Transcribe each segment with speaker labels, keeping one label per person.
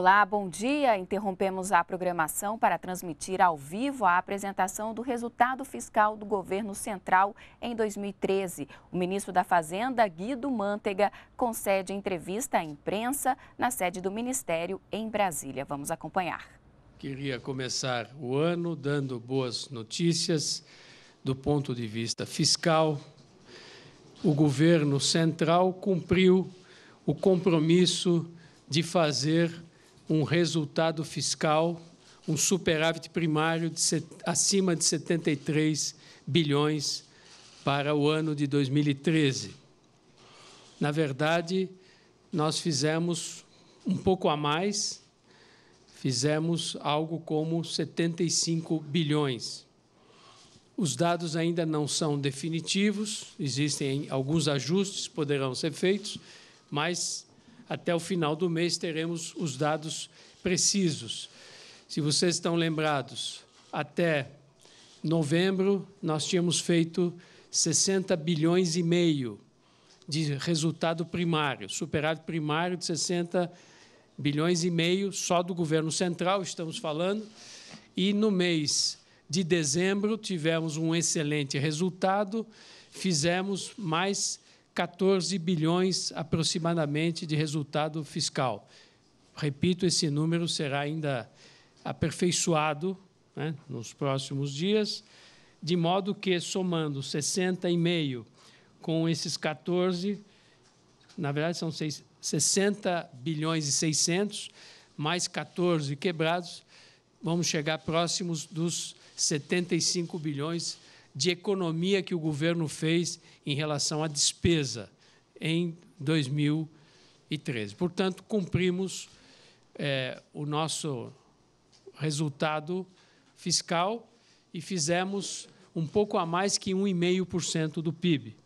Speaker 1: Olá, bom dia. Interrompemos a programação para transmitir ao vivo a apresentação do resultado fiscal do governo central em 2013. O ministro da Fazenda, Guido Mantega, concede entrevista à imprensa na sede do Ministério em Brasília. Vamos acompanhar.
Speaker 2: Queria começar o ano dando boas notícias do ponto de vista fiscal. O governo central cumpriu o compromisso de fazer um resultado fiscal, um superávit primário de set, acima de 73 bilhões para o ano de 2013. Na verdade, nós fizemos um pouco a mais, fizemos algo como 75 bilhões. Os dados ainda não são definitivos, existem alguns ajustes poderão ser feitos, mas até o final do mês teremos os dados precisos. Se vocês estão lembrados, até novembro nós tínhamos feito 60 bilhões e meio de resultado primário, superávit primário de 60 bilhões e meio só do governo central, estamos falando, e no mês de dezembro tivemos um excelente resultado, fizemos mais 14 bilhões aproximadamente de resultado fiscal. Repito, esse número será ainda aperfeiçoado né, nos próximos dias, de modo que, somando 60,5 com esses 14, na verdade são 60 bilhões e 600, mais 14 quebrados, vamos chegar próximos dos 75 bilhões de economia que o governo fez em relação à despesa em 2013. Portanto, cumprimos é, o nosso resultado fiscal e fizemos um pouco a mais que 1,5% do PIB.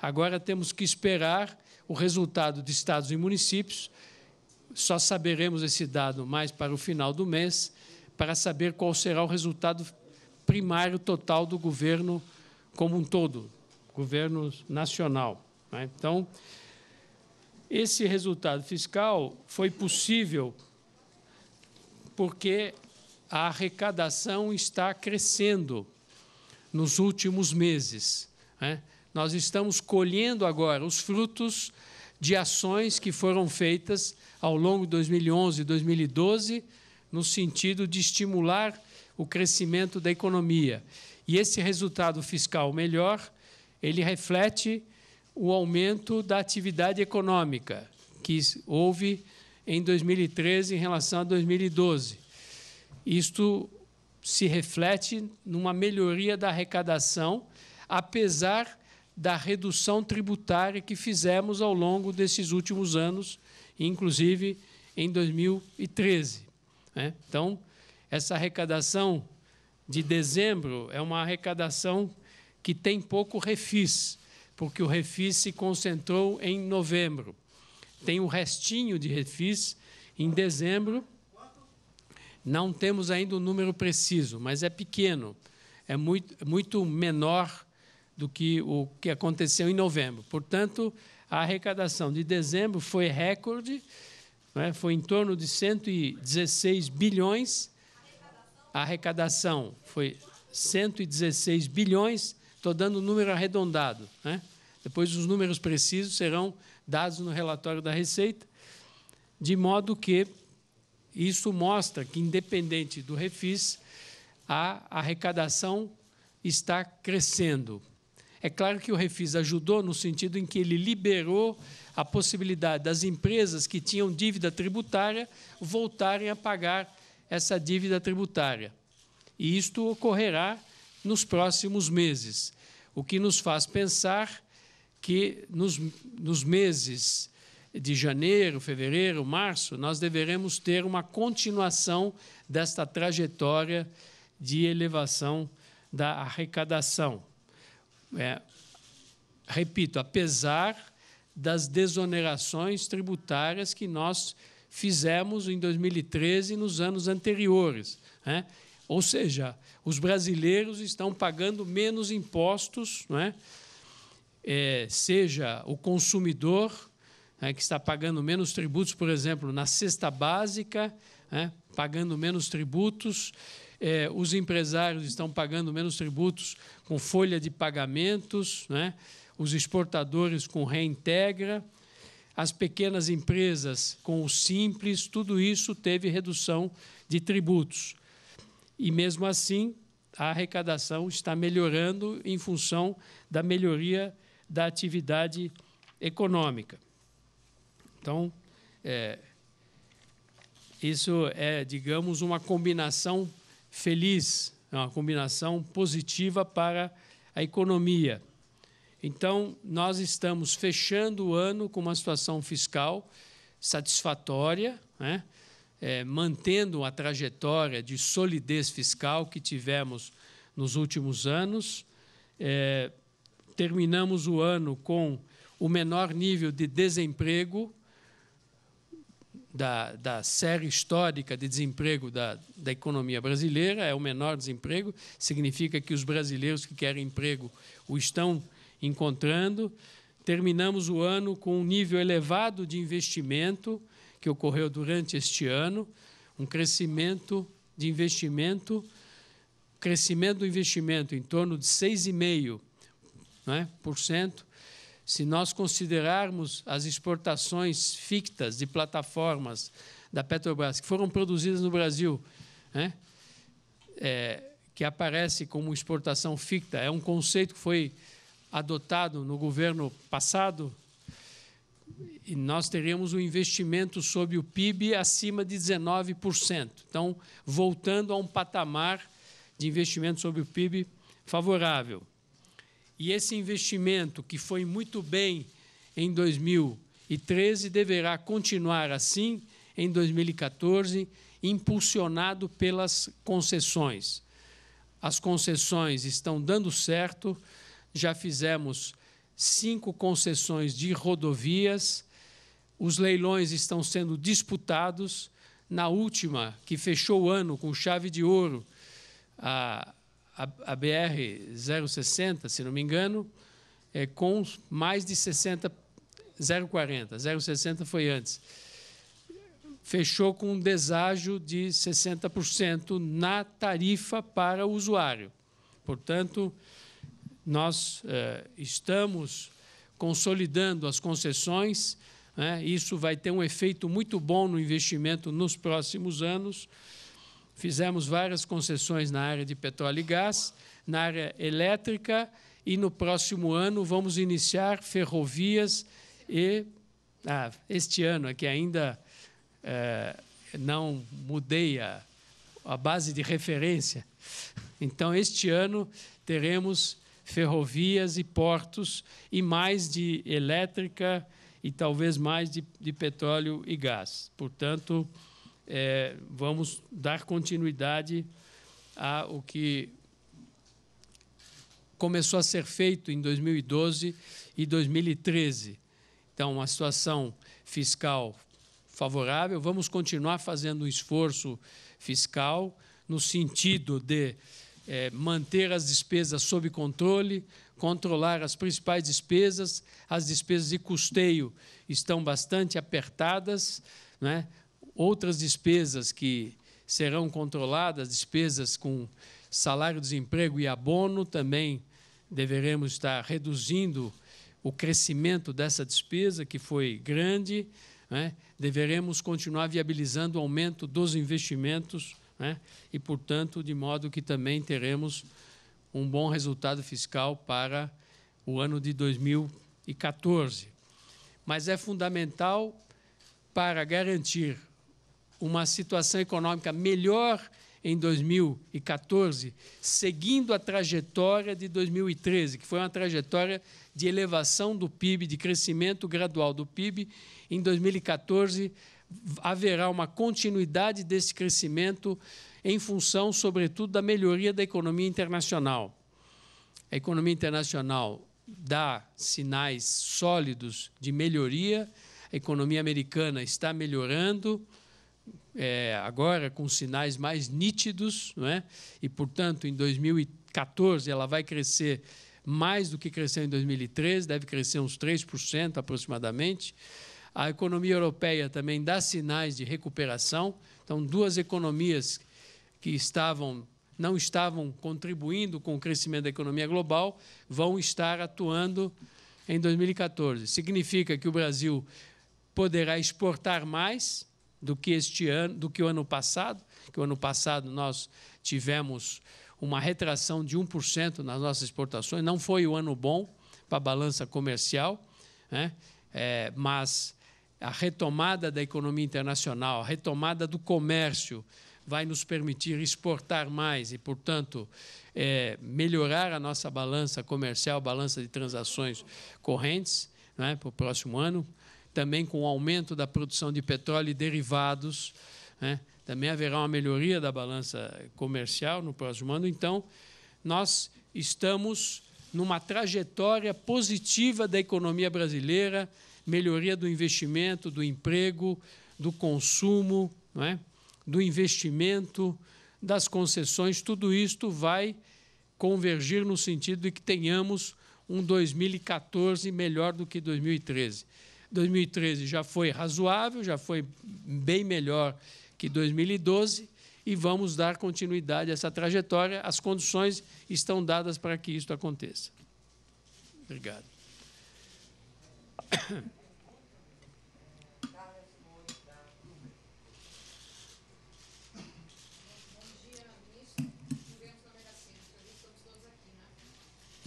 Speaker 2: Agora temos que esperar o resultado de estados e municípios. Só saberemos esse dado mais para o final do mês, para saber qual será o resultado primário total do governo como um todo, governo nacional. Né? Então, esse resultado fiscal foi possível porque a arrecadação está crescendo nos últimos meses. Né? Nós estamos colhendo agora os frutos de ações que foram feitas ao longo de 2011 e 2012 no sentido de estimular o crescimento da economia. E esse resultado fiscal melhor, ele reflete o aumento da atividade econômica que houve em 2013 em relação a 2012. Isto se reflete numa melhoria da arrecadação, apesar da redução tributária que fizemos ao longo desses últimos anos, inclusive em 2013. Né? Então, essa arrecadação de dezembro é uma arrecadação que tem pouco refis, porque o refis se concentrou em novembro. Tem um restinho de refis em dezembro. Não temos ainda o um número preciso, mas é pequeno, é muito, muito menor do que o que aconteceu em novembro. Portanto, a arrecadação de dezembro foi recorde, né? foi em torno de 116 bilhões a arrecadação foi 116 bilhões, estou dando o um número arredondado. Né? Depois, os números precisos serão dados no relatório da Receita, de modo que isso mostra que, independente do refis, a arrecadação está crescendo. É claro que o refis ajudou no sentido em que ele liberou a possibilidade das empresas que tinham dívida tributária voltarem a pagar essa dívida tributária. E isto ocorrerá nos próximos meses, o que nos faz pensar que nos, nos meses de janeiro, fevereiro, março, nós deveremos ter uma continuação desta trajetória de elevação da arrecadação. É, repito, apesar das desonerações tributárias que nós fizemos em 2013 e nos anos anteriores. Né? Ou seja, os brasileiros estão pagando menos impostos, né? é, seja o consumidor, né, que está pagando menos tributos, por exemplo, na cesta básica, né, pagando menos tributos, é, os empresários estão pagando menos tributos com folha de pagamentos, né, os exportadores com reintegra as pequenas empresas com o simples, tudo isso teve redução de tributos. E mesmo assim, a arrecadação está melhorando em função da melhoria da atividade econômica. Então, é, isso é, digamos, uma combinação feliz, é uma combinação positiva para a economia. Então, nós estamos fechando o ano com uma situação fiscal satisfatória, né? é, mantendo a trajetória de solidez fiscal que tivemos nos últimos anos. É, terminamos o ano com o menor nível de desemprego da, da série histórica de desemprego da, da economia brasileira, é o menor desemprego, significa que os brasileiros que querem emprego o estão encontrando. Terminamos o ano com um nível elevado de investimento que ocorreu durante este ano, um crescimento de investimento, crescimento do investimento em torno de 6,5%. Né, por cento. Se nós considerarmos as exportações fictas de plataformas da Petrobras que foram produzidas no Brasil, né, é, que aparece como exportação ficta, é um conceito que foi adotado no governo passado, e nós teríamos um investimento sobre o PIB acima de 19%. Então, voltando a um patamar de investimento sobre o PIB favorável. E esse investimento, que foi muito bem em 2013, deverá continuar assim em 2014, impulsionado pelas concessões. As concessões estão dando certo já fizemos cinco concessões de rodovias, os leilões estão sendo disputados. Na última, que fechou o ano com chave de ouro, a, a, a BR-060, se não me engano, é, com mais de 60, 0,40, 0,60 foi antes, fechou com um deságio de 60% na tarifa para o usuário. Portanto, nós eh, estamos consolidando as concessões. Né? Isso vai ter um efeito muito bom no investimento nos próximos anos. Fizemos várias concessões na área de petróleo e gás, na área elétrica, e no próximo ano vamos iniciar ferrovias e. Ah, este ano, aqui é ainda eh, não mudei a, a base de referência. Então, este ano teremos ferrovias e portos, e mais de elétrica e talvez mais de, de petróleo e gás. Portanto, é, vamos dar continuidade ao que começou a ser feito em 2012 e 2013. Então, uma situação fiscal favorável, vamos continuar fazendo um esforço fiscal no sentido de é, manter as despesas sob controle, controlar as principais despesas. As despesas de custeio estão bastante apertadas. Né? Outras despesas que serão controladas, despesas com salário, desemprego e abono, também deveremos estar reduzindo o crescimento dessa despesa, que foi grande. Né? Deveremos continuar viabilizando o aumento dos investimentos né? e, portanto, de modo que também teremos um bom resultado fiscal para o ano de 2014. Mas é fundamental para garantir uma situação econômica melhor em 2014, seguindo a trajetória de 2013, que foi uma trajetória de elevação do PIB, de crescimento gradual do PIB. Em 2014, haverá uma continuidade desse crescimento em função, sobretudo, da melhoria da economia internacional. A economia internacional dá sinais sólidos de melhoria, a economia americana está melhorando, é, agora com sinais mais nítidos, não é? e, portanto, em 2014 ela vai crescer mais do que cresceu em 2013, deve crescer uns 3% aproximadamente. A economia europeia também dá sinais de recuperação. Então, duas economias que estavam não estavam contribuindo com o crescimento da economia global vão estar atuando em 2014. Significa que o Brasil poderá exportar mais do que este ano, do que o ano passado, que o ano passado nós tivemos uma retração de 1% nas nossas exportações, não foi o um ano bom para a balança comercial, né? É, mas a retomada da economia internacional, a retomada do comércio, vai nos permitir exportar mais e, portanto, é, melhorar a nossa balança comercial, balança de transações correntes né, para o próximo ano. Também com o aumento da produção de petróleo e derivados, né, também haverá uma melhoria da balança comercial no próximo ano. Então, nós estamos numa trajetória positiva da economia brasileira melhoria do investimento, do emprego, do consumo, é? do investimento, das concessões, tudo isto vai convergir no sentido de que tenhamos um 2014 melhor do que 2013. 2013 já foi razoável, já foi bem melhor que 2012 e vamos dar continuidade a essa trajetória. As condições estão dadas para que isso aconteça. Obrigado.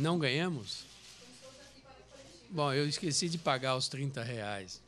Speaker 2: Não ganhamos? Bom, eu esqueci de pagar os 30 reais.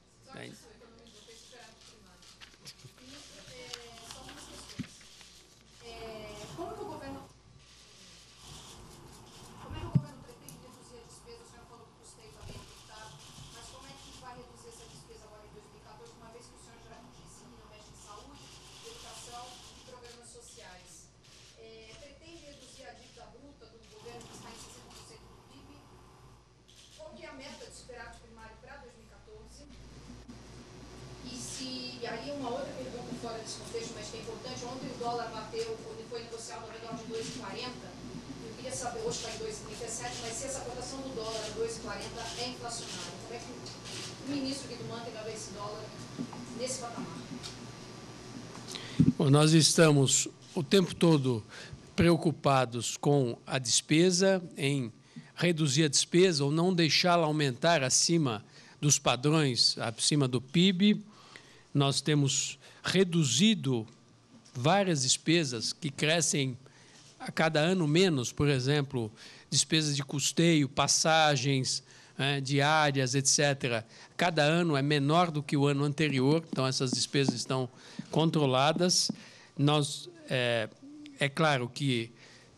Speaker 2: pegava esse dólar nesse patamar? Bom, nós estamos o tempo todo preocupados com a despesa, em reduzir a despesa ou não deixá-la aumentar acima dos padrões, acima do PIB. Nós temos reduzido várias despesas que crescem a cada ano menos, por exemplo, despesas de custeio, passagens, né, diárias, etc., cada ano é menor do que o ano anterior, então essas despesas estão controladas. Nós, é, é claro que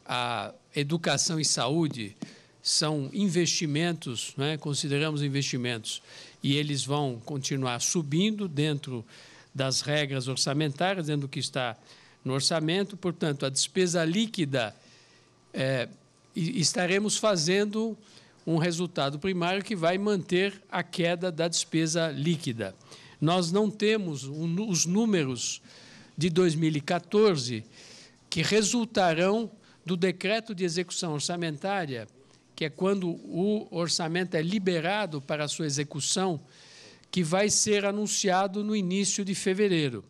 Speaker 2: a educação e saúde são investimentos, né, consideramos investimentos, e eles vão continuar subindo dentro das regras orçamentárias, dentro do que está no orçamento, portanto, a despesa líquida é, estaremos fazendo um resultado primário que vai manter a queda da despesa líquida. Nós não temos um, os números de 2014 que resultarão do decreto de execução orçamentária, que é quando o orçamento é liberado para a sua execução, que vai ser anunciado no início de fevereiro.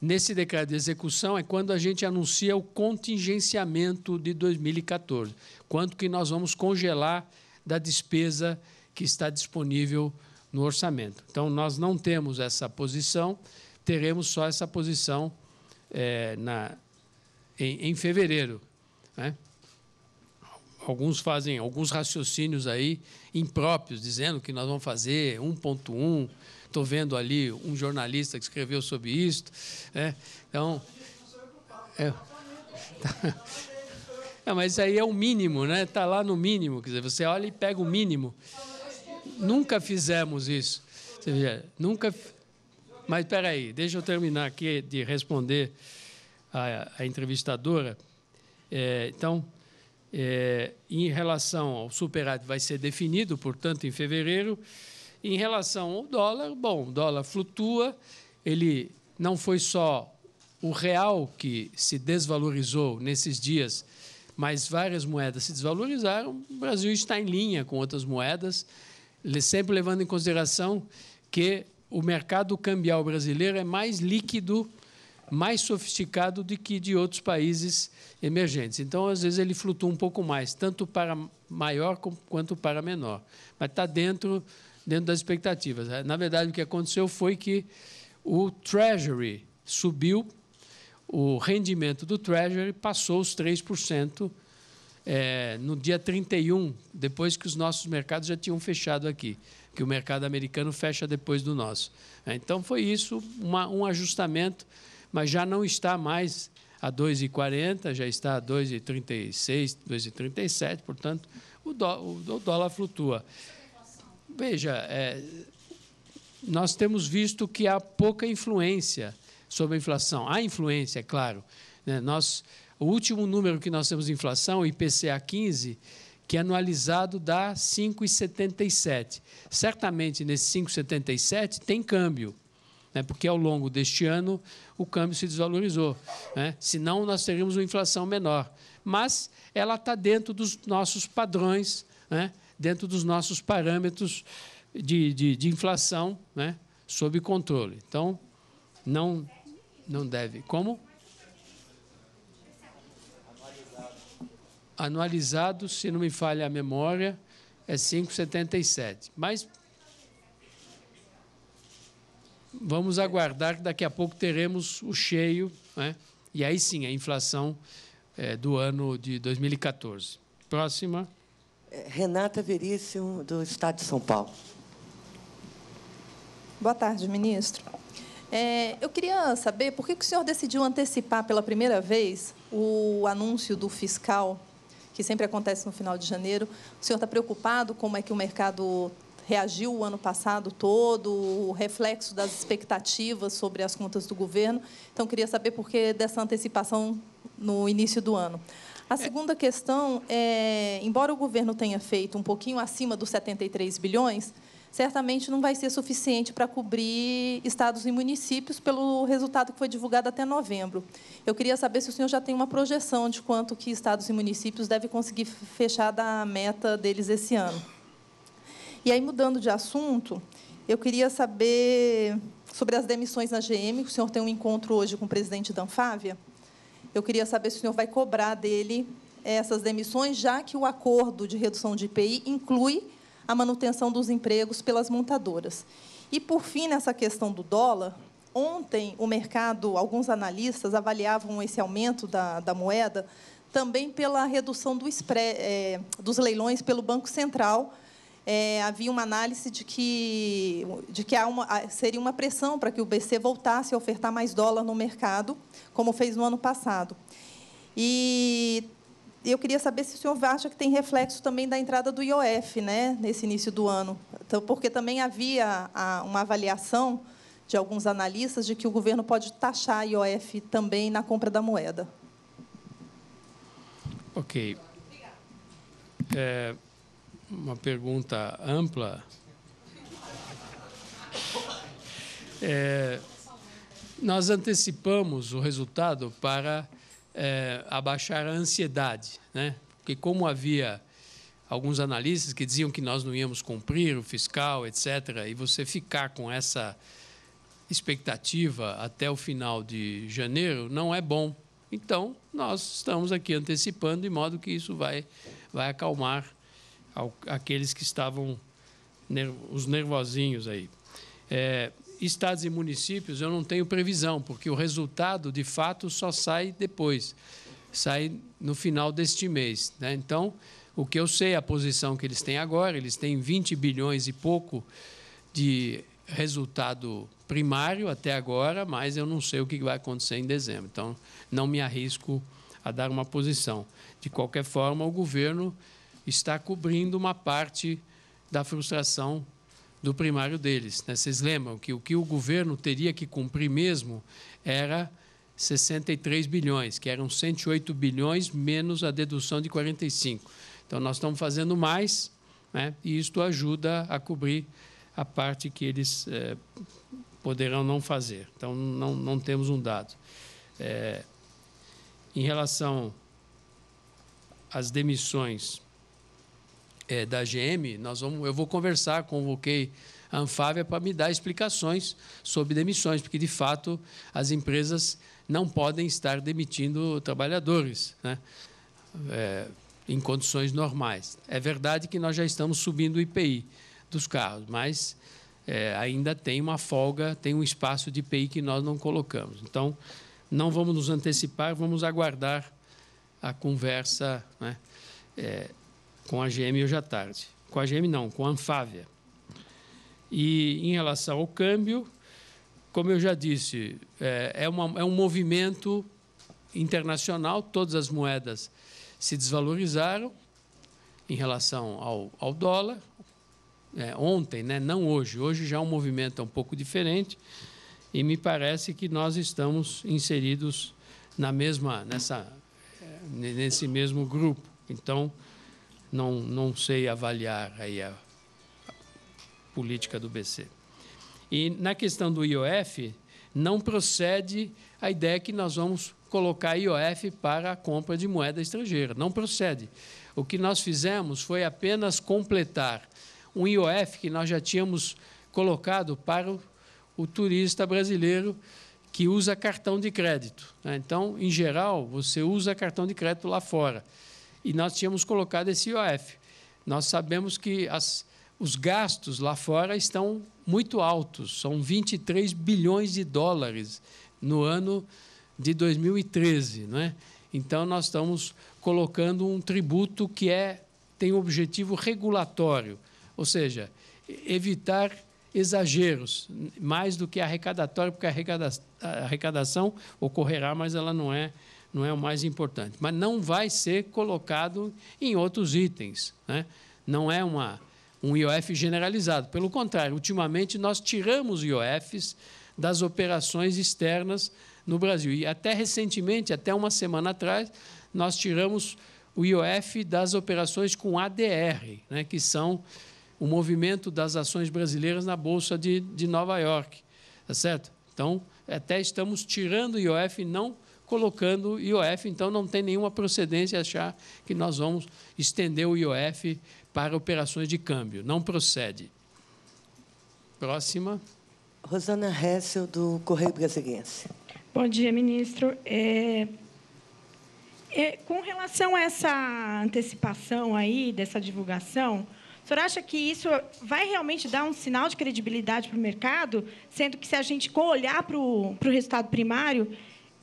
Speaker 2: Nesse decreto de execução é quando a gente anuncia o contingenciamento de 2014, quanto que nós vamos congelar da despesa que está disponível no orçamento. Então, nós não temos essa posição, teremos só essa posição é, na, em, em fevereiro. Né? Alguns fazem alguns raciocínios aí impróprios, dizendo que nós vamos fazer 1.1. Estou vendo ali um jornalista que escreveu sobre isso. Né? Então. É, é, mas aí é o mínimo, né? Está lá no mínimo. Quer dizer, você olha e pega o mínimo. Nunca fizemos isso. nunca. Mas peraí, deixa eu terminar aqui de responder à, entrevistadora. É, então, é, em relação ao superávit, vai ser definido, portanto, em fevereiro. Em relação ao dólar, bom, o dólar flutua, ele não foi só o real que se desvalorizou nesses dias mas várias moedas se desvalorizaram, o Brasil está em linha com outras moedas, sempre levando em consideração que o mercado cambial brasileiro é mais líquido, mais sofisticado do que de outros países emergentes. Então, às vezes, ele flutua um pouco mais, tanto para maior quanto para menor. Mas está dentro, dentro das expectativas. Na verdade, o que aconteceu foi que o Treasury subiu o rendimento do Treasury passou os 3% é, no dia 31, depois que os nossos mercados já tinham fechado aqui, que o mercado americano fecha depois do nosso. É, então, foi isso, uma, um ajustamento, mas já não está mais a 2,40, já está a 2,36, 2,37, portanto, o, dó, o, dólar flutua. Veja, é, nós temos visto que há pouca influência sobre a inflação. Há influência, é claro. Né? Nós, o último número que nós temos de inflação, o IPCA 15, que é anualizado dá 5,77. Certamente, nesse 5,77 tem câmbio, né? porque ao longo deste ano o câmbio se desvalorizou. Né? Senão, nós teríamos uma inflação menor. Mas ela está dentro dos nossos padrões, né? dentro dos nossos parâmetros de, de, de inflação né? sob controle. Então, não não deve. Como? Anualizado, se não me falha a memória, é 5,77. Mas vamos aguardar que daqui a pouco teremos o cheio, né? e aí sim a inflação é, do ano de 2014. Próxima. Renata Veríssimo, do Estado de São Paulo.
Speaker 3: Boa tarde, ministro. É, eu queria saber por que, que o senhor decidiu antecipar pela primeira vez o anúncio do fiscal, que sempre acontece no final de janeiro. O senhor está preocupado como é que o mercado reagiu o ano passado todo, o reflexo das expectativas sobre as contas do governo. Então, queria saber por que dessa antecipação no início do ano. A segunda questão é, embora o governo tenha feito um pouquinho acima dos 73 bilhões, certamente não vai ser suficiente para cobrir estados e municípios pelo resultado que foi divulgado até novembro. Eu queria saber se o senhor já tem uma projeção de quanto que estados e municípios devem conseguir fechar da meta deles esse ano. E aí, mudando de assunto, eu queria saber sobre as demissões na GM. O senhor tem um encontro hoje com o presidente da Anfávia. Eu queria saber se o senhor vai cobrar dele essas demissões, já que o acordo de redução de IPI inclui a manutenção dos empregos pelas montadoras. E, por fim, nessa questão do dólar, ontem o mercado, alguns analistas avaliavam esse aumento da, da moeda também pela redução do spread, é, dos leilões pelo Banco Central. É, havia uma análise de que, de que uma, seria uma pressão para que o BC voltasse a ofertar mais dólar no mercado, como fez no ano passado. E eu queria saber se o senhor acha que tem reflexo também da entrada do IOF né, nesse início do ano, então, porque também havia ah, uma avaliação de alguns analistas de que o governo pode taxar a IOF também na compra da moeda.
Speaker 2: Ok. É uma pergunta ampla. É, nós antecipamos o resultado para é, abaixar a ansiedade, né? Porque como havia alguns analistas que diziam que nós não íamos cumprir o fiscal, etc., e você ficar com essa expectativa até o final de janeiro não é bom. Então, nós estamos aqui antecipando, de modo que isso vai, vai acalmar ao, aqueles que estavam ner os nervosinhos aí. É, estados e municípios eu não tenho previsão, porque o resultado, de fato, só sai depois, sai no final deste mês. Né? Então, o que eu sei, a posição que eles têm agora, eles têm 20 bilhões e pouco de resultado primário até agora, mas eu não sei o que vai acontecer em dezembro. Então, não me arrisco a dar uma posição. De qualquer forma, o governo está cobrindo uma parte da frustração do primário deles. Né? Vocês lembram que o que o governo teria que cumprir mesmo era 63 bilhões, que eram 108 bilhões menos a dedução de 45. Então, nós estamos fazendo mais né? e isto ajuda a cobrir a parte que eles é, poderão não fazer. Então, não, não temos um dado. É, em relação às demissões é, da GM, nós vamos, eu vou conversar, convoquei a Anfávia para me dar explicações sobre demissões, porque, de fato, as empresas não podem estar demitindo trabalhadores né? É, em condições normais. É verdade que nós já estamos subindo o IPI dos carros, mas é, ainda tem uma folga, tem um espaço de IPI que nós não colocamos. Então, não vamos nos antecipar, vamos aguardar a conversa né, é, com a GM hoje à tarde. Com a GM não, com a Anfávia. E em relação ao câmbio, como eu já disse, é, é, uma, é um movimento internacional, todas as moedas se desvalorizaram em relação ao, ao dólar. É, ontem, né? não hoje, hoje já o é um movimento é um pouco diferente e me parece que nós estamos inseridos na mesma nessa é, nesse mesmo grupo. Então, não, não sei avaliar aí a, a política do BC. E na questão do IOF, não procede a ideia que nós vamos colocar IOF para a compra de moeda estrangeira. Não procede. O que nós fizemos foi apenas completar um IOF que nós já tínhamos colocado para o, o turista brasileiro que usa cartão de crédito. Né? Então, em geral, você usa cartão de crédito lá fora e nós tínhamos colocado esse IOF. Nós sabemos que as, os gastos lá fora estão muito altos, são 23 bilhões de dólares no ano de 2013, né Então nós estamos colocando um tributo que é tem um objetivo regulatório, ou seja, evitar exageros, mais do que arrecadatório, porque a arrecadação ocorrerá, mas ela não é não é o mais importante. Mas não vai ser colocado em outros itens. Né? Não é uma, um IOF generalizado. Pelo contrário, ultimamente nós tiramos IOFs das operações externas no Brasil. E até recentemente, até uma semana atrás, nós tiramos o IOF das operações com ADR, né? que são o movimento das ações brasileiras na Bolsa de, de Nova York. Está certo? Então, até estamos tirando o IOF não colocando IOF, então não tem nenhuma procedência achar que nós vamos estender o IOF para operações de câmbio. Não procede. Próxima. Rosana Hessel,
Speaker 3: do Correio Brasiliense.
Speaker 4: Bom dia, ministro. É... É, com relação a essa antecipação aí, dessa divulgação, o senhor acha que isso vai realmente dar um sinal de credibilidade para o mercado, sendo que se a gente olhar para o, para o resultado primário,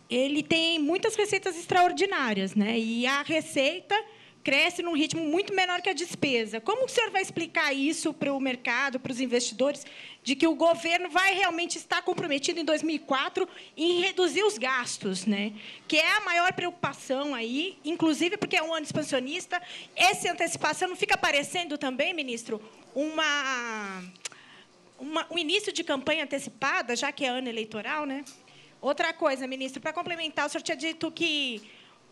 Speaker 4: ele tem muitas receitas extraordinárias, né? E a receita cresce num ritmo muito menor que a despesa. Como o senhor vai explicar isso para o mercado, para os investidores, de que o governo vai realmente estar comprometido em 2004 em reduzir os gastos, né? Que é a maior preocupação aí, inclusive porque é um ano expansionista. Essa antecipação não fica parecendo também, ministro, uma, uma um início de campanha antecipada, já que é ano eleitoral, né? Outra coisa, ministro, para complementar, o senhor tinha dito que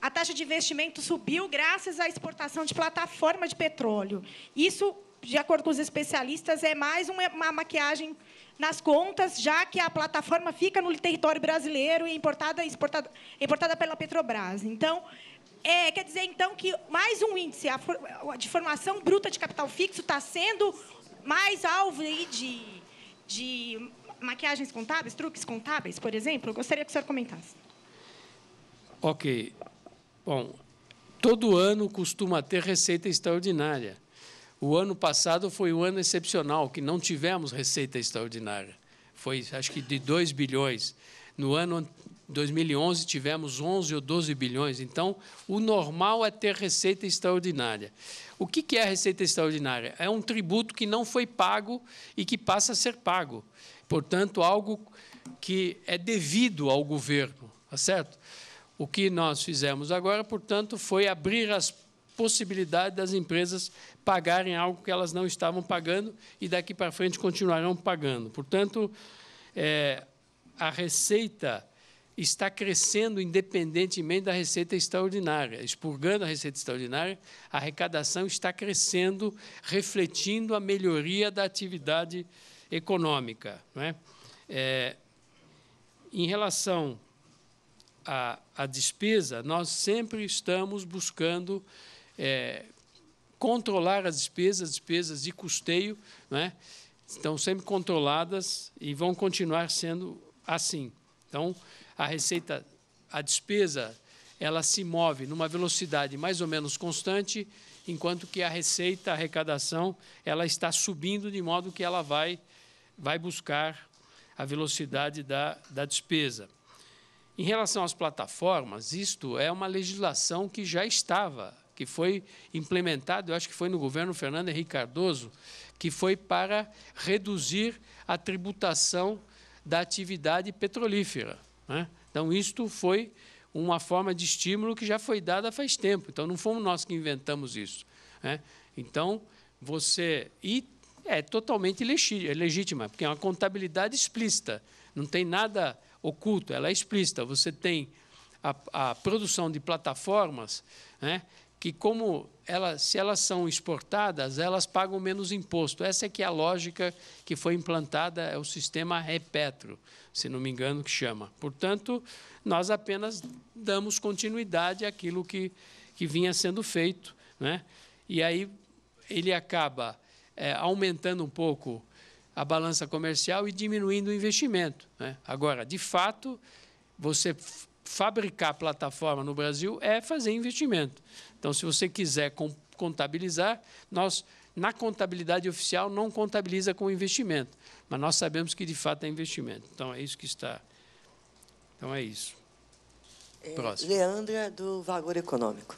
Speaker 4: a taxa de investimento subiu graças à exportação de plataforma de petróleo. Isso, de acordo com os especialistas, é mais uma maquiagem nas contas, já que a plataforma fica no território brasileiro e importada, exportada, importada pela Petrobras. Então, é, quer dizer, então, que mais um índice de formação bruta de capital fixo está sendo mais alvo de, de maquiagens contábeis, truques contábeis, por exemplo? Eu gostaria que o senhor comentasse.
Speaker 2: Ok. Bom, todo ano costuma ter receita extraordinária. O ano passado foi um ano excepcional, que não tivemos receita extraordinária. Foi, acho que, de 2 bilhões. No ano 2011 tivemos 11 ou 12 bilhões. Então, o normal é ter receita extraordinária. O que é a receita extraordinária? É um tributo que não foi pago e que passa a ser pago. Portanto, algo que é devido ao governo, tá certo? O que nós fizemos agora, portanto, foi abrir as possibilidades das empresas pagarem algo que elas não estavam pagando e daqui para frente continuarão pagando. Portanto, é, a receita está crescendo independentemente da receita extraordinária. Expurgando a receita extraordinária, a arrecadação está crescendo, refletindo a melhoria da atividade econômica. Não é? é em relação à, à, despesa, nós sempre estamos buscando é, controlar as despesas, despesas de custeio, não é? estão sempre controladas e vão continuar sendo assim. Então, a receita, a despesa, ela se move numa velocidade mais ou menos constante, enquanto que a receita, a arrecadação, ela está subindo de modo que ela vai vai buscar a velocidade da, da despesa. Em relação às plataformas, isto é uma legislação que já estava, que foi implementada, eu acho que foi no governo Fernando Henrique Cardoso, que foi para reduzir a tributação da atividade petrolífera. Né? Então, isto foi uma forma de estímulo que já foi dada faz tempo. Então, não fomos nós que inventamos isso. Né? Então, você. E é totalmente é legítima, porque é uma contabilidade explícita, não tem nada oculto, ela é explícita. Você tem a, a produção de plataformas né, que, como elas, se elas são exportadas, elas pagam menos imposto. Essa é que é a lógica que foi implantada, é o sistema Repetro, se não me engano que chama. Portanto, nós apenas damos continuidade àquilo que, que vinha sendo feito. Né? E aí ele acaba é, aumentando um pouco a balança comercial e diminuindo o investimento. Né? Agora, de fato, você fabricar plataforma no Brasil é fazer investimento. Então, se você quiser contabilizar, nós na contabilidade oficial não contabiliza com investimento, mas nós sabemos que de fato é investimento. Então é isso que está. Então é isso. É, Próximo.
Speaker 5: Leandra do
Speaker 3: Valor Econômico.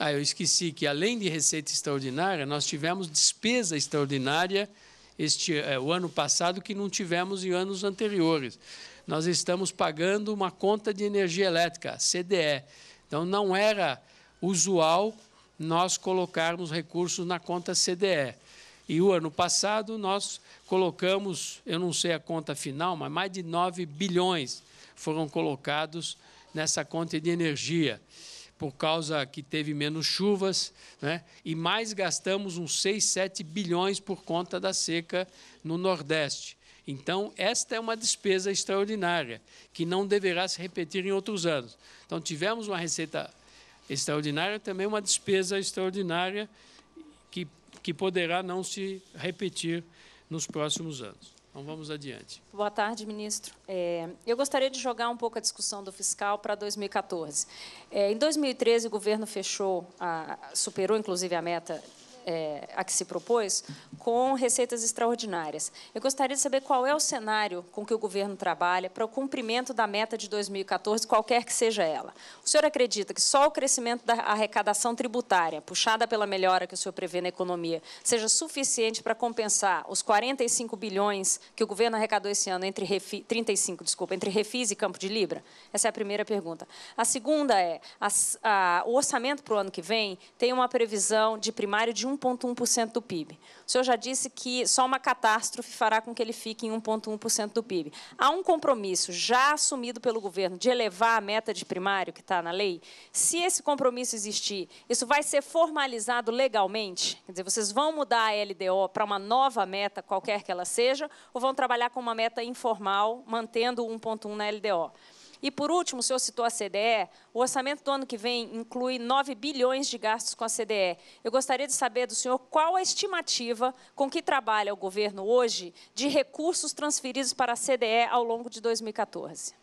Speaker 2: Ah, eu esqueci que além de receita extraordinária, nós tivemos despesa extraordinária este é, o ano passado que não tivemos em anos anteriores. Nós estamos pagando uma conta de energia elétrica, CDE. Então não era usual nós colocarmos recursos na conta CDE. E o ano passado nós colocamos, eu não sei a conta final, mas mais de 9 bilhões foram colocados nessa conta de energia por causa que teve menos chuvas, né? e mais gastamos uns 6, 7 bilhões por conta da seca no Nordeste. Então, esta é uma despesa extraordinária, que não deverá se repetir em outros anos. Então, tivemos uma receita extraordinária, também uma despesa extraordinária que, que poderá não se repetir nos próximos anos. Então vamos adiante. Boa
Speaker 6: tarde, ministro. É, eu gostaria de jogar um pouco a discussão do fiscal para 2014. É, em 2013, o governo fechou, a, superou inclusive a meta é, a que se propôs, com receitas extraordinárias. Eu gostaria de saber qual é o cenário com que o governo trabalha para o cumprimento da meta de 2014, qualquer que seja ela. O senhor acredita que só o crescimento da arrecadação tributária, puxada pela melhora que o senhor prevê na economia, seja suficiente para compensar os 45 bilhões que o governo arrecadou esse ano entre refi, 35, desculpa, entre refis e Campo de Libra? Essa é a primeira pergunta. A segunda é, a, o orçamento para o ano que vem tem uma previsão de primário de 1,1% do PIB. O senhor já disse que só uma catástrofe fará com que ele fique em 1,1% do PIB. Há um compromisso já assumido pelo governo de elevar a meta de primário que está na lei? Se esse compromisso existir, isso vai ser formalizado legalmente? Quer dizer, vocês vão mudar a LDO para uma nova meta, qualquer que ela seja, ou vão trabalhar com uma meta informal, mantendo 1,1% na LDO? E, por último, o senhor citou a CDE. O orçamento do ano que vem inclui 9 bilhões de gastos com a CDE. Eu gostaria de saber do senhor qual a estimativa com que trabalha o governo hoje de recursos transferidos para a CDE ao longo de 2014.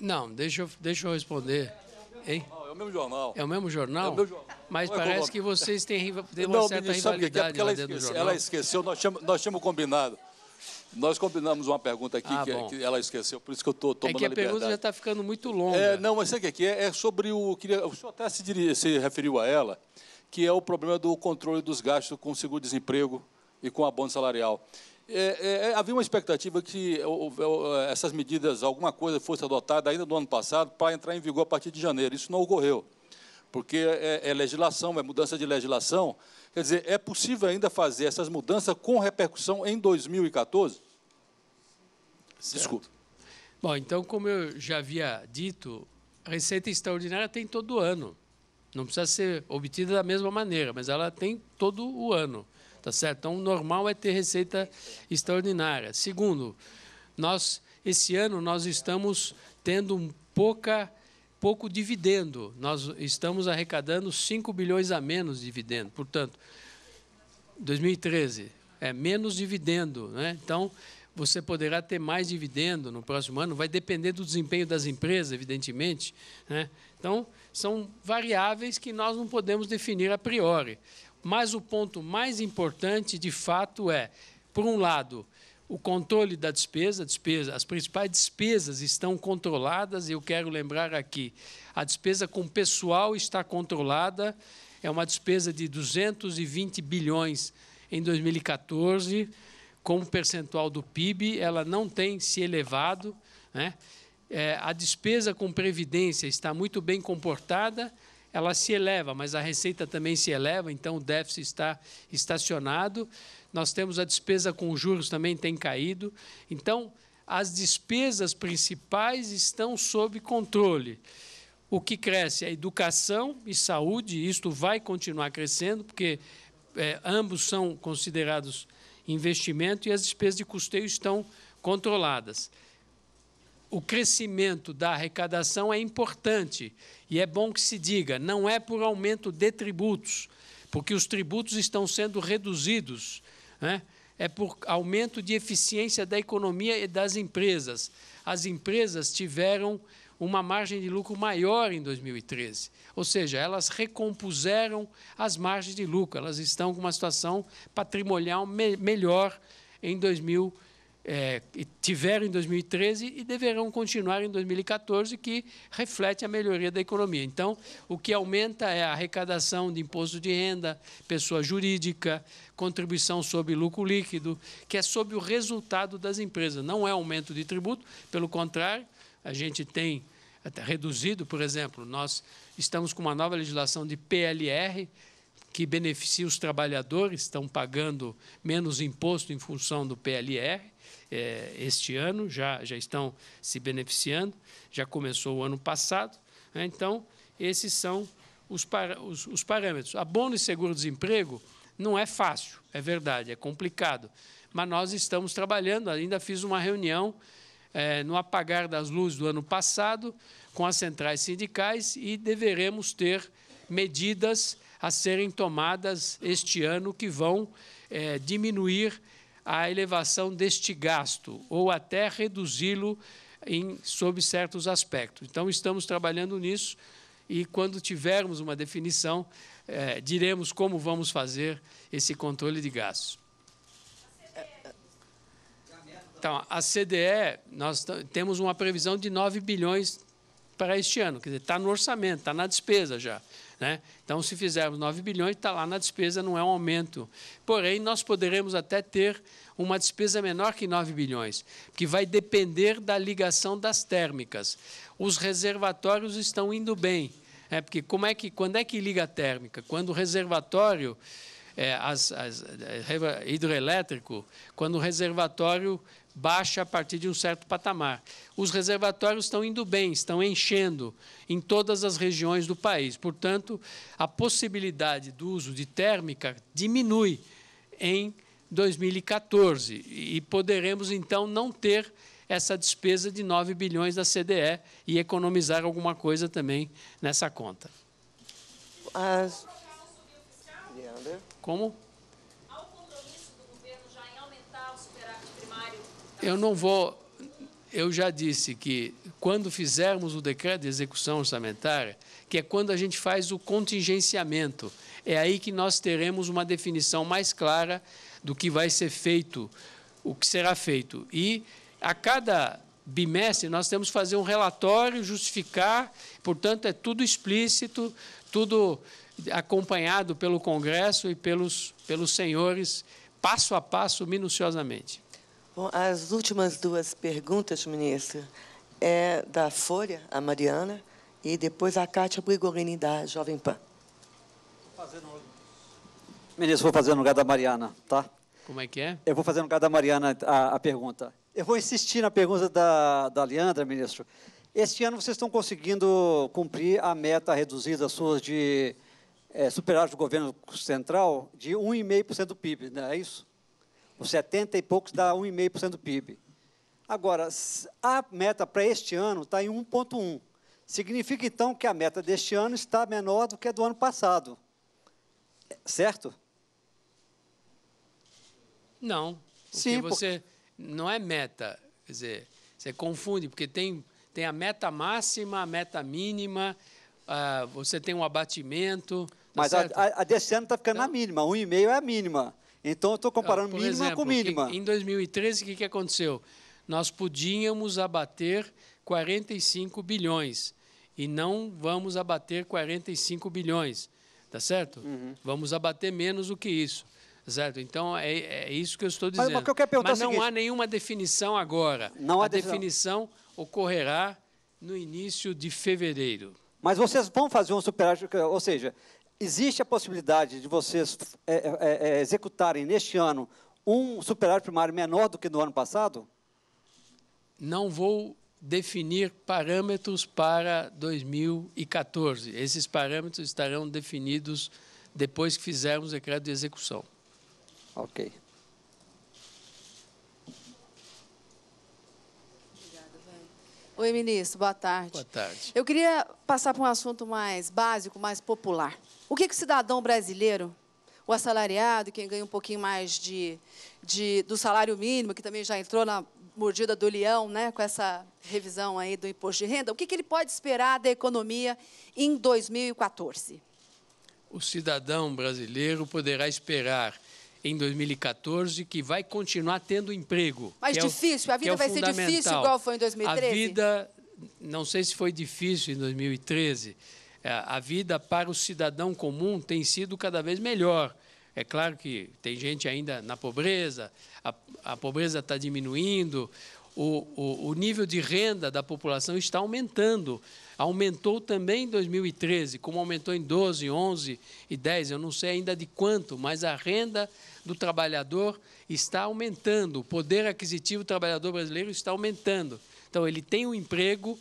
Speaker 2: Não, deixa eu, deixa eu responder. Hein? É o mesmo jornal. É o mesmo jornal? É o mesmo jornal. Mas é parece que vocês têm, têm uma Não, certa ministro, é? rivalidade é porque ela, ela esqueceu, nós tínhamos, nós tínhamos combinado. Nós combinamos uma pergunta aqui ah, que, é que, ela esqueceu, por isso que eu estou tomando é que a, pergunta já está ficando muito longa. É, não, mas sabe o que é? É? é sobre o... Queria, o senhor até se, se referiu a ela, que é o problema do controle dos gastos com seguro-desemprego e com abono salarial. É, é, é havia uma expectativa que essas medidas, alguma coisa fosse adotada ainda no ano passado para entrar em vigor a partir de janeiro. Isso não ocorreu, porque é, é legislação, é mudança de
Speaker 3: legislação Quer dizer, é possível ainda fazer essas mudanças com repercussão em 2014?
Speaker 2: Certo. Desculpa. Bom, então, como eu já havia dito, receita extraordinária tem todo ano. Não precisa ser obtida da mesma maneira, mas ela tem todo o ano. Tá certo? Então, o normal é ter receita extraordinária. Segundo, nós esse ano nós estamos tendo pouca pouco dividendo. Nós estamos arrecadando 5 bilhões a menos de dividendo. Portanto, 2013 é menos dividendo, né? Então, você poderá ter mais dividendo no próximo ano, vai depender do desempenho das empresas, evidentemente. Né? Então, são variáveis que nós não podemos definir a priori. Mas o ponto mais importante, de fato, é, por um lado, o controle da despesa, despesa, as principais despesas estão controladas, e eu quero lembrar aqui, a despesa com pessoal está controlada, é uma despesa de 220 bilhões em 2014, como percentual do PIB, ela não tem se elevado. Né? É, a despesa com previdência está muito bem comportada, ela se eleva, mas a receita também se eleva, então o déficit está estacionado. Nós temos a despesa com juros também tem caído. Então, as despesas principais estão sob controle. O que cresce é educação e saúde, e isto vai continuar crescendo, porque é, ambos são considerados investimento e as despesas de custeio estão controladas. O crescimento da arrecadação é importante e é bom que se diga, não é por aumento de tributos, porque os tributos estão sendo reduzidos né? É por aumento de eficiência da economia e das empresas. As empresas tiveram uma margem de lucro maior em 2013. Ou seja, elas recompuseram as margens de lucro, elas estão com uma situação patrimonial me melhor em 2013 é, tiveram em 2013 e deverão continuar em 2014, que reflete a melhoria da economia. Então, o que aumenta é a arrecadação de imposto de renda, pessoa jurídica, contribuição sobre lucro líquido, que é sobre o resultado das empresas. Não é aumento de tributo, pelo contrário, a gente tem reduzido, por exemplo, nós estamos com uma nova legislação de PLR, que beneficia os trabalhadores, estão pagando menos imposto em função do PLR é, este ano, já, já estão se beneficiando, já começou o ano passado. Né? Então, esses são os, para, os, os parâmetros. Abono e seguro-desemprego não é fácil, é verdade, é complicado. Mas nós estamos trabalhando, ainda fiz uma reunião é, no apagar das luzes do ano passado com as centrais sindicais e deveremos ter medidas a serem tomadas este ano que vão é, diminuir a elevação deste gasto ou até reduzi-lo sob certos aspectos. Então, estamos trabalhando nisso e, quando tivermos uma definição, é, diremos como vamos fazer esse controle de gastos. Então, a CDE, nós temos uma previsão de 9 bilhões para este ano, quer dizer, está no orçamento, está na despesa já. Né? Então, se fizermos 9 bilhões, está lá na despesa, não é um aumento. Porém, nós poderemos até ter uma despesa menor que 9 bilhões, que vai depender da ligação das térmicas. Os reservatórios estão indo bem. É, porque como é que, quando é que liga a térmica? Quando o reservatório é, as, as, é, hidroelétrico, quando o reservatório baixa a partir de um certo patamar. Os reservatórios estão indo bem, estão enchendo em todas as regiões do país. Portanto, a possibilidade do uso de térmica diminui em 2014 e poderemos então não ter essa despesa de 9 bilhões da CDE e economizar alguma coisa também nessa conta. As... Como? Eu não vou. Eu já disse que quando fizermos o decreto de execução orçamentária, que é quando a gente faz o contingenciamento, é aí que nós teremos uma definição mais clara do que vai ser feito, o que será feito. E a cada bimestre nós temos que fazer um relatório, justificar, portanto, é tudo explícito, tudo acompanhado pelo Congresso e pelos, pelos senhores, passo a passo, minuciosamente. Bom,
Speaker 3: as últimas duas perguntas, ministro, é da Folha, a Mariana, e depois a Cátia Brigolini, da Jovem Pan.
Speaker 5: Vou fazer no... Ministro, vou fazer no lugar da Mariana, tá? Como é que é? Eu vou fazer no lugar da Mariana a, a pergunta. Eu vou insistir na pergunta da, da Leandra, ministro. Este ano vocês estão conseguindo cumprir a meta reduzida suas de é, superávit do governo central de 1,5% do PIB, não né? é isso? Os 70 e poucos dá 1,5% do PIB. Agora, a meta para este ano está em 1,1%. Significa, então, que a meta deste ano está menor do que a do ano passado. É, certo?
Speaker 2: Não. Sim, você não é meta. Quer dizer, você confunde, porque tem, tem a meta máxima, a meta mínima, uh, você tem um abatimento. Tá Mas a,
Speaker 5: a, a, deste ano está ficando então... na mínima, 1,5 é a mínima. Então eu estou comparando ah, mínima exemplo, com mínima. Em
Speaker 2: 2013, o que, que aconteceu? Nós podíamos abater 45 bilhões e não vamos abater 45 bilhões, tá certo? Uhum. Vamos abater menos do que isso, tá certo? Então é, é isso que eu estou dizendo. Mas, mas, é mas não há nenhuma definição agora. Não há A definição. definição ocorrerá no início de fevereiro.
Speaker 5: Mas vocês vão fazer um superávit, ou seja, existe a possibilidade de vocês é é, é, é, executarem neste ano um superávit primário menor do que no ano
Speaker 2: passado? Não vou definir parâmetros para 2014. Esses parâmetros estarão definidos depois que fizermos o decreto de execução. Ok.
Speaker 3: Oi, ministro, boa tarde. Boa tarde. Eu queria passar para um assunto mais básico, mais popular. O que, que o cidadão brasileiro, o assalariado, quem ganha um pouquinho mais de, de, do salário mínimo, que também já entrou na mordida do leão, né, com essa revisão aí do imposto de renda, o que, que ele pode esperar da economia em 2014?
Speaker 2: O cidadão brasileiro poderá esperar em 2014 que vai continuar tendo emprego. Mas difícil, é o, a vida é vai ser difícil igual foi em 2013? A vida, não sei se foi difícil em 2013, é, a vida para o cidadão comum tem sido cada vez melhor. É claro que tem gente ainda na pobreza, a, a pobreza está diminuindo, o, o, o, nível de renda da população está aumentando. Aumentou também em 2013, como aumentou em 12, 11 e 10, eu não sei ainda de quanto, mas a renda do trabalhador está aumentando, o poder aquisitivo do trabalhador brasileiro está aumentando. Então, ele tem um emprego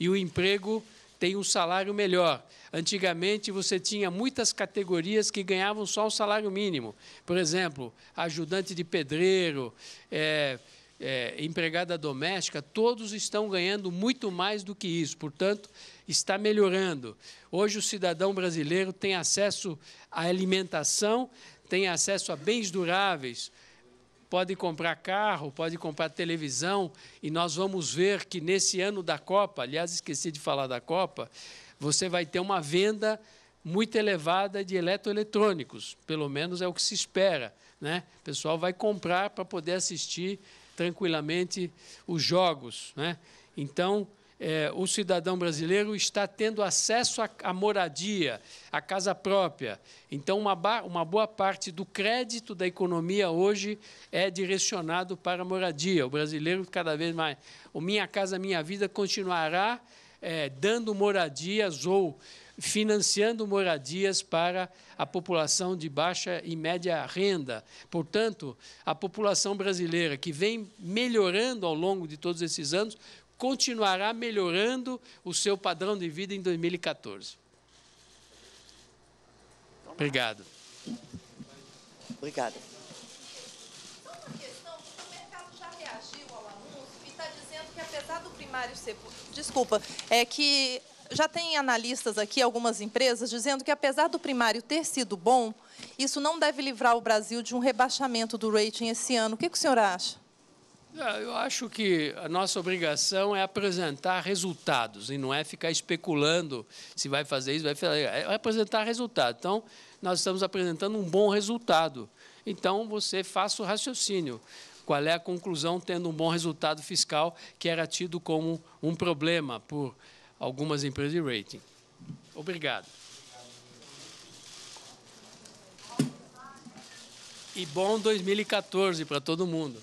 Speaker 2: e o emprego tem um salário melhor. Antigamente você tinha muitas categorias que ganhavam só o salário mínimo. Por exemplo, ajudante de pedreiro, é, é, empregada doméstica, todos estão ganhando muito mais do que isso. Portanto, está melhorando. Hoje o cidadão brasileiro tem acesso à alimentação, tem acesso a bens duráveis, pode comprar carro, pode comprar televisão, e nós vamos ver que nesse ano da Copa, aliás, esqueci de falar da Copa, você vai ter uma venda muito elevada de eletroeletrônicos, pelo menos é o que se espera. Né? O pessoal vai comprar para poder assistir tranquilamente os jogos. Né? Então, é, o cidadão brasileiro está tendo acesso à, moradia, à casa própria. Então, uma, uma boa parte do crédito da economia hoje é direcionado para a moradia. O brasileiro, cada vez mais. O Minha Casa Minha Vida continuará é, dando moradias ou financiando moradias para a população de baixa e média renda. Portanto, a população brasileira, que vem melhorando ao longo de todos esses anos, continuará melhorando o seu padrão de vida em 2014. Obrigado.
Speaker 5: Obrigado.
Speaker 3: Tá desculpa, é que já tem analistas aqui, algumas empresas, dizendo que apesar do primário ter sido bom, isso não deve livrar o Brasil de um rebaixamento do rating esse ano. O que, que o senhor acha?
Speaker 2: É, eu acho que a nossa obrigação é apresentar resultados e não é ficar especulando se vai fazer isso, vai fazer. É apresentar resultado. Então, nós estamos apresentando um bom resultado. Então, você faça o raciocínio. Qual é a conclusão tendo um bom resultado fiscal que era tido como um problema por algumas empresas de rating? Obrigado. E bom 2014 para todo mundo.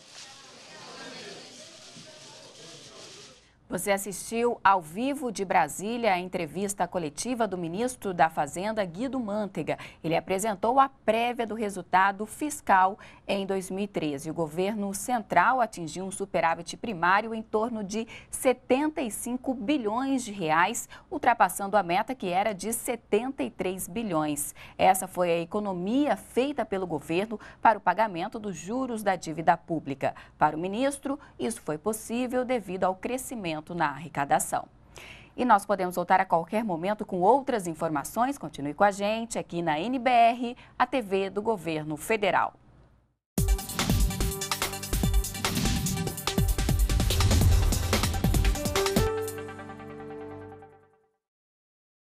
Speaker 1: Você assistiu ao vivo de Brasília a entrevista coletiva do ministro da Fazenda, Guido Mantega. Ele apresentou a prévia do resultado fiscal em 2013. O governo central atingiu um superávit primário em torno de 75 bilhões de reais, ultrapassando a meta que era de 73 bilhões. Essa foi a economia feita pelo governo para o pagamento dos juros da dívida pública. Para o ministro, isso foi possível devido ao crescimento aumento na arrecadação. E nós podemos voltar a qualquer momento com outras informações. Continue com a gente aqui na NBR, a TV do Governo Federal.